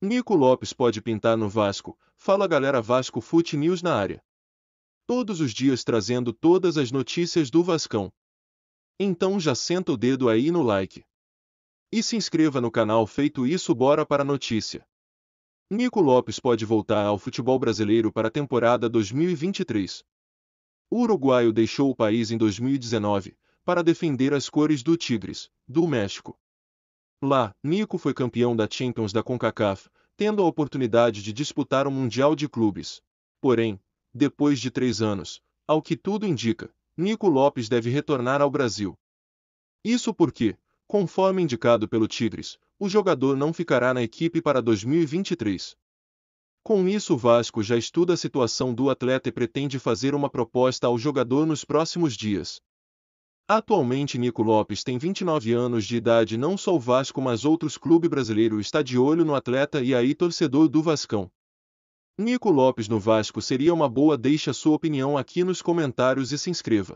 Nico Lopes pode pintar no Vasco, fala galera Vasco Fute News na área. Todos os dias trazendo todas as notícias do Vascão. Então já senta o dedo aí no like. E se inscreva no canal feito isso bora para a notícia. Nico Lopes pode voltar ao futebol brasileiro para a temporada 2023. O uruguaio deixou o país em 2019 para defender as cores do Tigres, do México. Lá, Nico foi campeão da Champions da CONCACAF, tendo a oportunidade de disputar o um Mundial de Clubes. Porém, depois de três anos, ao que tudo indica, Nico Lopes deve retornar ao Brasil. Isso porque, conforme indicado pelo Tigres, o jogador não ficará na equipe para 2023. Com isso, o Vasco já estuda a situação do atleta e pretende fazer uma proposta ao jogador nos próximos dias. Atualmente Nico Lopes tem 29 anos de idade não só o Vasco mas outros clubes brasileiros está de olho no atleta e aí torcedor do Vascão. Nico Lopes no Vasco seria uma boa deixa sua opinião aqui nos comentários e se inscreva.